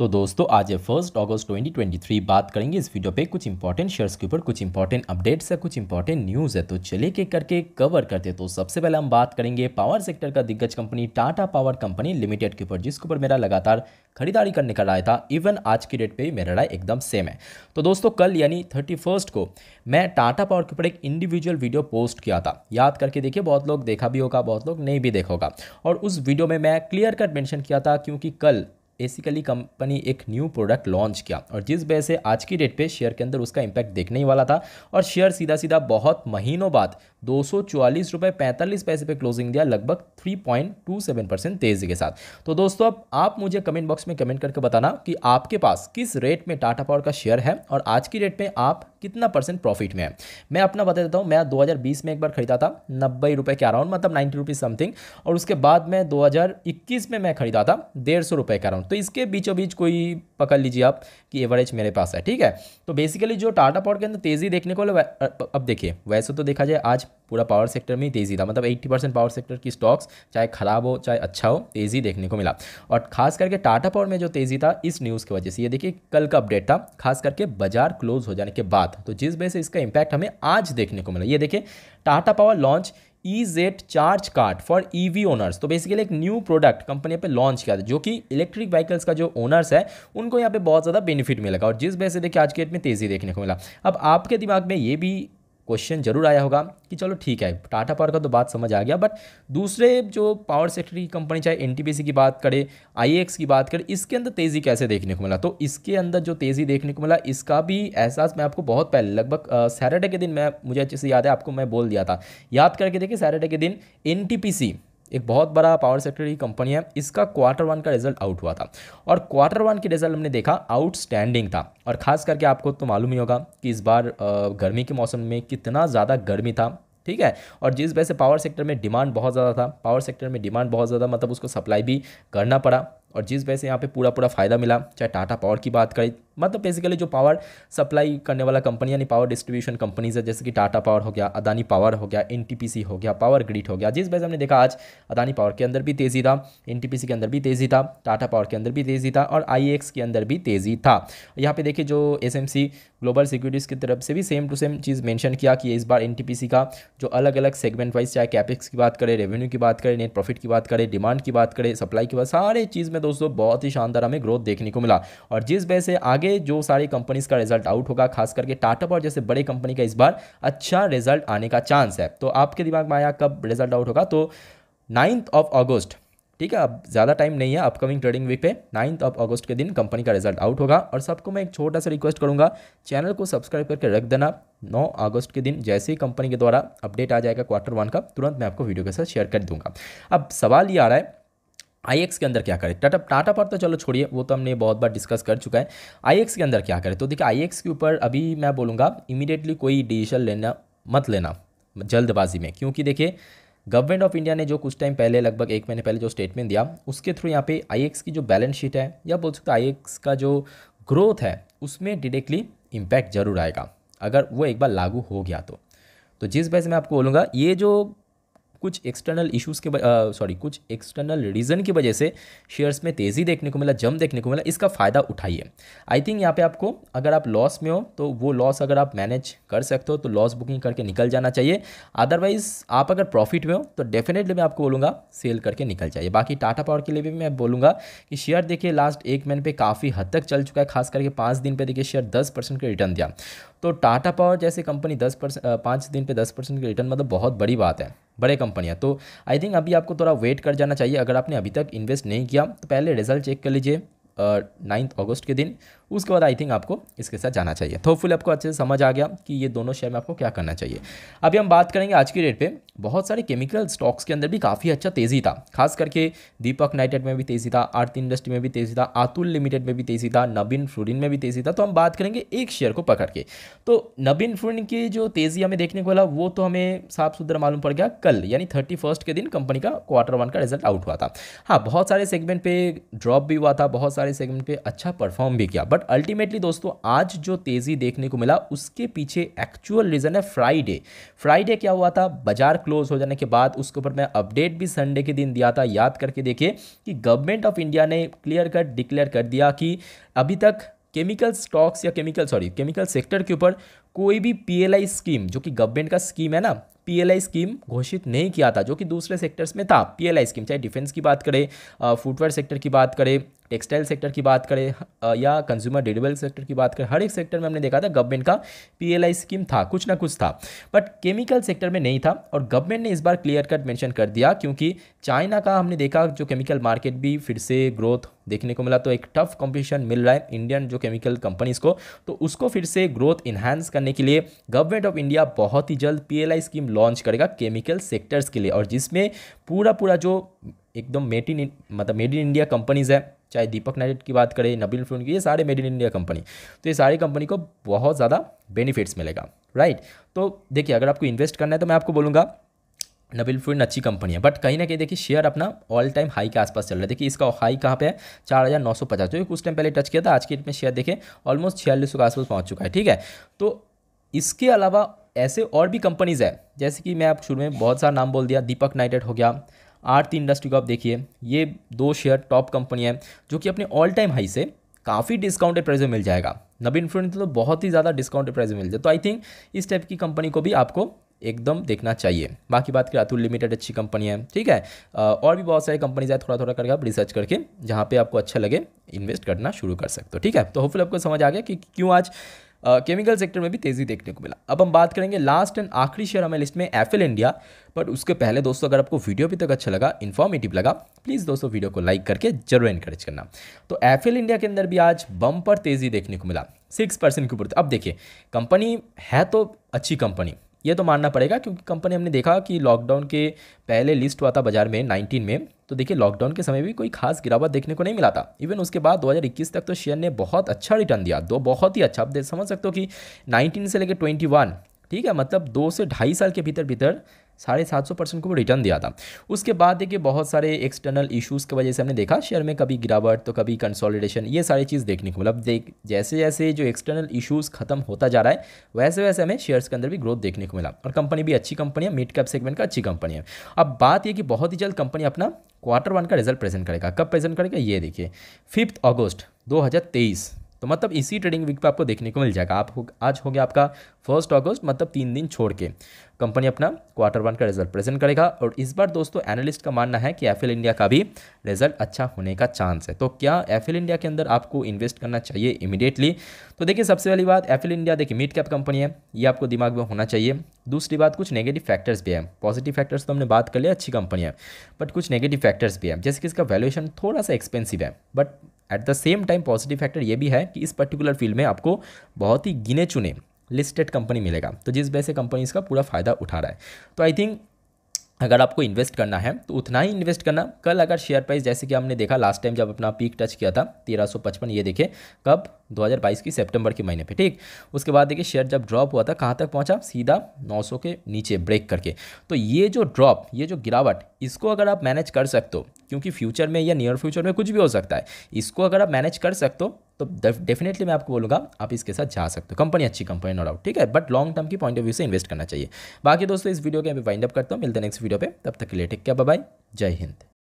तो दोस्तों आज है फर्स्ट अगस्त 2023 बात करेंगे इस वीडियो पे कुछ इंपॉर्टेंट शेयर्स के ऊपर कुछ इंपॉर्टेंट अपडेट्स है कुछ इंपॉर्टेंट न्यूज़ है तो चलिए के करके कवर करते हैं तो सबसे पहले हम बात करेंगे पावर सेक्टर का दिग्गज company Tata power company limited के ऊपर जिसके ऊपर मेरा लगातार खरीदारी करने का राय था इवन आज की डेट पर भी मेरा राय एकदम सेम है तो दोस्तों कल यानी थर्टी को मैं टाटा पावर के ऊपर एक इंडिविजुअल वीडियो पोस्ट किया था याद करके देखिए बहुत लोग देखा भी होगा बहुत लोग नहीं भी देखा होगा और उस वीडियो में मैं क्लियर कट मैंशन किया था क्योंकि कल बेसिकली कंपनी एक न्यू प्रोडक्ट लॉन्च किया और जिस वजह से आज की डेट पे शेयर के अंदर उसका इम्पैक्ट देखने ही वाला था और शेयर सीधा सीधा बहुत महीनों बाद दो सौ चौवालीस रुपये पैंतालीस पैसे पे क्लोजिंग दिया लगभग three point two seven percent तेजी के साथ तो दोस्तों अब आप मुझे कमेंट बॉक्स में कमेंट करके बताना कि आपके पास किस रेट में टाटा पावर का शेयर है और आज की डेट में आप कितना परसेंट प्रॉफिट में है मैं अपना बता देता हूँ मैं 2020 में एक बार खरीदा था नब्बे रुपये के अराउंड मतलब नाइन्टी रुपीज़ समथिंग और उसके बाद में 2021 में मैं खरीदा था डेढ़ सौ रुपये के अराउंड तो इसके बीचों बीच कोई पकड़ लीजिए आप कि एवरेज मेरे पास है ठीक है तो बेसिकली जो टाटा पावर के अंदर तेज़ी देखने को अब देखिए वैसे तो देखा जाए आज पूरा पावर सेक्टर में ही तेज़ी था मतलब एट्टी परसेंट पावर सेक्टर की स्टॉक्स चाहे ख़राब हो चाहे अच्छा हो तेज़ी देखने को मिला और खास करके टाटा पावर में जो तेज़ी था इस न्यूज़ की वजह से ये देखिए कल का अपडेट था खास करके बाजार क्लोज हो जाने के बाद तो जिस वजह से इसका इम्पैक्ट हमें आज देखने को मिला ये देखिए Tata power launch E Z charge card for E V owners तो बेसिकली एक न्यू प्रोडक्ट कंपनी पे लॉन्च किया था जो कि इलेक्ट्रिक व्हीकल्स का जो ओनर्स है उनको यहाँ पे बहुत ज़्यादा बेनिफिट मिलेगा और जिस वजह से देखिए आज के डेट में तेज़ी देखने को मिला अब आपके दिमाग में ये भी क्वेश्चन जरूर आया होगा कि चलो ठीक है टाटा पावर का तो बात समझ आ गया बट दूसरे जो पावर सेक्टर की कंपनी चाहे एन की बात करें आई की बात करें इसके अंदर तेज़ी कैसे देखने को मिला तो इसके अंदर जो तेज़ी देखने को मिला इसका भी एहसास मैं आपको बहुत पहले लगभग सैटरडे के दिन मैं मुझे अच्छे से याद है आपको मैं बोल दिया था याद करके देखिए सैटरडे के दिन एन एक बहुत बड़ा पावर सेक्टर की कंपनी है इसका क्वार्टर वन का रिजल्ट आउट हुआ था और क्वार्टर वन के रिजल्ट हमने देखा आउटस्टैंडिंग था और ख़ास करके आपको तो मालूम ही होगा कि इस बार गर्मी के मौसम में कितना ज़्यादा गर्मी था ठीक है और जिस वजह से पावर सेक्टर में डिमांड बहुत ज़्यादा था पावर सेक्टर में डिमांड बहुत ज़्यादा मतलब उसको सप्लाई भी करना पड़ा और जिस वजह से यहाँ पे पूरा पूरा फ़ायदा मिला चाहे टाटा पावर की बात करें मतलब बेसिकली जो पावर सप्लाई करने वाला कंपनी यानी पावर डिस्ट्रीब्यूशन कंपनीज है जैसे कि टाटा पावर हो गया अदानी पावर हो गया एन हो गया पावर ग्रिड हो गया जिस वजह से हमने देखा आज अदानी पावर के अंदर भी तेज़ी था एन के अंदर भी तेज़ी था टाटा पावर के अंदर भी तेज़ी था और आई के अंदर भी तेज़ी था यहाँ पर देखिए जो एस ग्लोबल सिक्योरिटीज़ की तरफ से भी सेम टू सेम चीज़ मेंशन किया कि इस बार एन का जो अलग अलग सेगमेंट वाइज चाहे कैपेक्स की बात करें रेवेन्यू की बात करें नेट प्रॉफिट की बात करें डिमांड की बात करें सप्लाई की बात सारे चीज़ में दोस्तों बहुत ही शानदार हमें ग्रोथ देखने को मिला और जिस वजह से आगे जो सारी कंपनीज़ का रिजल्ट आउट होगा खास करके टाटा और जैसे बड़े कंपनी का इस बार अच्छा रिजल्ट आने का चांस है तो आपके दिमाग में आया कब रिजल्ट आउट होगा तो नाइन्थ ऑफ ऑगस्ट ठीक है अब ज़्यादा टाइम नहीं है अपकमिंग ट्रेडिंग वीक पे नाइन्थ ऑफ अगस्त के दिन कंपनी का रिजल्ट आउट होगा और सबको मैं एक छोटा सा रिक्वेस्ट करूँगा चैनल को सब्सक्राइब करके रख देना नौ अगस्त के दिन जैसे ही कंपनी के द्वारा अपडेट आ जाएगा क्वार्टर वन का तुरंत मैं आपको वीडियो के साथ शेयर कर दूंगा अब सवाल ये आ रहा है आई के अंदर क्या करें टाटा टाटा पर तो चलो छोड़िए वो तो हमने बहुत बार डिस्कस कर चुका है आई के अंदर क्या करें तो देखिए आई के ऊपर अभी मैं बोलूँगा इमीडिएटली कोई डिसीजन लेना मत लेना जल्दबाजी में क्योंकि देखिए गवर्नमेंट ऑफ इंडिया ने जो कुछ टाइम पहले लगभग एक महीने पहले जो स्टेटमेंट दिया उसके थ्रू यहाँ पे आई की जो बैलेंस शीट है या बोल सकते आई का जो ग्रोथ है उसमें डायरेक्टली इम्पैक्ट जरूर आएगा अगर वो एक बार लागू हो गया तो तो जिस वजह से मैं आपको बोलूँगा ये जो कुछ एक्सटर्नल इश्यूज़ के सॉरी कुछ एक्सटर्नल रीज़न की वजह से शेयर्स में तेज़ी देखने को मिला जम देखने को मिला इसका फ़ायदा उठाइए आई थिंक यहाँ पे आपको अगर आप लॉस में हो तो वो लॉस अगर आप मैनेज कर सकते हो तो लॉस बुकिंग करके निकल जाना चाहिए अदरवाइज़ आप अगर प्रॉफिट में हो तो डेफिनेटली मैं आपको बोलूँगा सेल करके निकल जाइए बाकी टाटा पावर के लिए भी मैं बोलूँगा कि शेयर देखिए लास्ट एक महीने पर काफ़ी हद तक चल चुका है खास करके पाँच दिन पर देखिए शेयर दस परसेंट रिटर्न दिया तो टाटा पावर जैसे कंपनी दस परसेंट पाँच दिन पर दस परसेंट रिटर्न मतलब बहुत बड़ी बात है बड़े कंपनियां तो आई थिंक अभी आपको थोड़ा वेट कर जाना चाहिए अगर आपने अभी तक इन्वेस्ट नहीं किया तो पहले रिजल्ट चेक कर लीजिए नाइन्थ अगस्त के दिन उसके बाद आई थिंक आपको इसके साथ जाना चाहिए तो आपको अच्छे से समझ आ गया कि ये दोनों शेयर में आपको क्या करना चाहिए अभी हम बात करेंगे आज की डेट पे बहुत सारे केमिकल स्टॉक्स के अंदर भी काफ़ी अच्छा तेज़ी था खास करके दीपक नाइटेड में भी तेज़ी था आर्थ इंडस्ट्री में भी तेज़ी था आतुल लिमिटेड में भी तेज़ी था नबीन फ्रूडिन में भी तेज़ी था तो हम बात करेंगे एक शेयर को पकड़ के तो नबीन फ्रूडिन की जो तेज़ी हमें देखने को मिला वो तो हमें साफ सुथरा मालूम पड़ गया कल यानी थर्टी के दिन कंपनी का क्वार्टर वन का रिजल्ट आउट हुआ था हाँ बहुत सारे सेगमेंट पर ड्रॉप भी हुआ था बहुत सारे सेगमेंट पर अच्छा परफॉर्म भी किया बट बट अल्टीमेटली दोस्तों आज जो तेज़ी देखने को मिला उसके पीछे एक्चुअल रीज़न है फ्राइडे फ्राइडे क्या हुआ था बाजार क्लोज हो जाने के बाद उसके ऊपर मैं अपडेट भी संडे के दिन दिया था याद करके देखिए कि गवर्नमेंट ऑफ इंडिया ने क्लियर कट डिक्लेयर कर दिया कि अभी तक केमिकल स्टॉक्स या केमिकल सॉरी केमिकल सेक्टर के ऊपर कोई भी पी स्कीम जो कि गवर्नमेंट का स्कीम है ना पीएलआई स्कीम घोषित नहीं किया था जो कि दूसरे सेक्टर्स में था पीएलआई स्कीम चाहे डिफेंस की बात करें फुटवेयर सेक्टर की बात करें टेक्सटाइल सेक्टर की बात करें या कंज्यूमर ड्यूरेबल सेक्टर की बात करें हर एक सेक्टर में हमने देखा था गवर्नमेंट का पीएलआई स्कीम था कुछ ना कुछ था बट केमिकल सेक्टर में नहीं था और गवर्नमेंट ने इस बार क्लियर कट मैंशन कर दिया क्योंकि चाइना का हमने देखा जो केमिकल मार्केट भी फिर से ग्रोथ देखने को मिला तो एक टफ कंपटीशन मिल रहा है इंडियन जो केमिकल कंपनीज़ को तो उसको फिर से ग्रोथ इन्हांस करने के लिए गवर्नमेंट ऑफ इंडिया बहुत ही जल्द पीएलआई स्कीम लॉन्च करेगा केमिकल सेक्टर्स के लिए और जिसमें पूरा पूरा जो एकदम मेड इन मतलब मेड इन इंडिया कंपनीज़ है चाहे दीपक नाइट की बात करें नबील फ्रून की ये सारे मेड इन इंडिया कंपनी तो ये सारी कंपनी को बहुत ज़्यादा बेनिफिट्स मिलेगा राइट तो देखिए अगर आपको इन्वेस्ट करना है तो मैं आपको बोलूँगा नबील फ्यून अच्छी कंपनी है बट कहीं ना कहीं देखिए शेयर अपना ऑल टाइम हाई के आसपास चल रहा है देखिए इसका हाई कहाँ पे है चार हज़ार नौ सौ पचास जो कुछ टाइम पहले टच किया था आज की डेट में शेयर देखें ऑलमोस्ट छियालीस सौ के आसपास पहुँच चुका है ठीक है तो इसके अलावा ऐसे और भी कंपनीज़ है जैसे कि मैं आप शुरू में बहुत सारा नाम बोल दिया दीपक नाइटेड हो गया आरती इंडस्ट्री को आप देखिए ये दो शेयर टॉप कंपनी है जो कि अपने ऑल टाइम हाई से काफ़ी डिस्काउंटेड प्राइस में मिल जाएगा नबीन फ्रेंड तो बहुत ही ज़्यादा डिस्काउंटेड प्राइस में मिल जाए तो आई थिंक इस टाइप की कंपनी को भी आपको एकदम देखना चाहिए बाकी बात करें अतुल लिमिटेड अच्छी कंपनी है ठीक है और भी बहुत सारी कंपनीज है थोड़ा थोड़ा करके आप रिसर्च करके जहाँ पे आपको अच्छा लगे इन्वेस्ट करना शुरू कर सकते हो ठीक है तो होपफुल आपको समझ आ गया कि क्यों आज केमिकल सेक्टर में भी तेज़ी देखने को मिला अब हम बात करेंगे लास्ट एंड आखिरी शेयर हमें लिस्ट में एफएल इंडिया बट उसके पहले दोस्तों अगर आपको वीडियो अभी तक अच्छा लगा इन्फॉर्मेटिव लगा प्लीज़ दोस्तों वीडियो को लाइक करके जरूर इनकरेज करना तो एफएल इंडिया के अंदर भी आज बम पर तेज़ी देखने को मिला सिक्स परसेंट के ऊपर अब देखिए कंपनी है तो अच्छी कंपनी ये तो मानना पड़ेगा क्योंकि कंपनी हमने देखा कि लॉकडाउन के पहले लिस्ट हुआ था बाजार में 19 में तो देखिए लॉकडाउन के समय भी कोई खास गिरावट देखने को नहीं मिला था इवन उसके बाद 2021 तक तो शेयर ने बहुत अच्छा रिटर्न दिया दो बहुत ही अच्छा आप समझ सकते हो कि 19 से लेकर 21 ठीक है मतलब दो से ढाई साल के भीतर भीतर साढ़े सात सौ परसेंट को वो रिटर्न दिया था उसके बाद देखिए बहुत सारे एक्सटर्नल इशूज़ की वजह से हमने देखा शेयर में कभी गिरावट तो कभी कंसोलिडेशन ये सारी चीज़ देखने को मतलब देख जैसे जैसे जो एक्सटर्नल इशूज़ खत्म होता जा रहा है वैसे वैसे हमें शेयर्स के अंदर भी ग्रोथ देखने को मिला और कंपनी भी अच्छी कंपनी है मिड कैप सेगमेंट का अच्छी कंपनी है अब बात यह कि बहुत ही जल्द कंपनी अपना क्वार्टर वन का रिजल्ट प्रेजेंट करेगा कब प्रेजेंट करेगा ये देखिए फिफ्थ अगस्त 2023 तो मतलब इसी ट्रेडिंग वीक पे आपको देखने को मिल जाएगा आप हो आज हो गया आपका फर्स्ट अगस्त मतलब तीन दिन छोड़ के कंपनी अपना क्वार्टर वन का रिजल्ट प्रेजेंट करेगा और इस बार दोस्तों एनालिस्ट का मानना है कि एफ इंडिया का भी रिजल्ट अच्छा होने का चांस है तो क्या एफ इंडिया के अंदर आपको इन्वेस्ट करना चाहिए इमिडिएटली तो देखिए सबसे पहली बात एफ इंडिया देखिए मिड कैप कंपनी है ये आपको दिमाग में होना चाहिए दूसरी बात कुछ नेगेटिव फैक्टर्स भी है पॉजिटिव फैक्टर्स तो हमने बात कर लिया अच्छी कंपनी है बट कुछ नेगेटिव फैक्टर्स भी है जैसे कि इसका वैल्यूशन थोड़ा सा एक्सपेंसिव है but at the same time positive factor ये भी है कि इस पर्टिकुलर फील्ड में आपको बहुत ही गिने चुने लिस्टेड कंपनी मिलेगा तो जिस वजह से कंपनी इसका पूरा फ़ायदा उठा रहा है तो आई थिंक अगर आपको इन्वेस्ट करना है तो उतना ही इन्वेस्ट करना कल अगर शेयर प्राइस जैसे कि हमने देखा लास्ट टाइम जब अपना पीक टच किया था 1355 ये देखे कब 2022 की सितंबर के महीने पे ठीक उसके बाद देखिए शेयर जब ड्रॉप हुआ था कहाँ तक पहुँचा सीधा 900 के नीचे ब्रेक करके तो ये जो ड्रॉप ये जो गिरावट इसको अगर आप मैनेज कर सकते हो क्योंकि फ्यूचर में या नियर फ्यूचर में कुछ भी हो सकता है इसको अगर आप मैनेज कर सकते हो तो डेफिनेटली मैं आपको बोलूँगा आप इसके साथ जा सकते हो कंपनी अच्छी कंपनी नो डाउट ठीक है बट लॉन्ग टर्म की पॉइंट ऑफ व्यू से इन्वेस्ट करना चाहिए बाकी दोस्तों इस वीडियो के अभी वाइंड अप करता हूँ मिलते हैं नेक्स्ट वीडियो पर तब तक के लिए टेक क्या बाय जय हिंद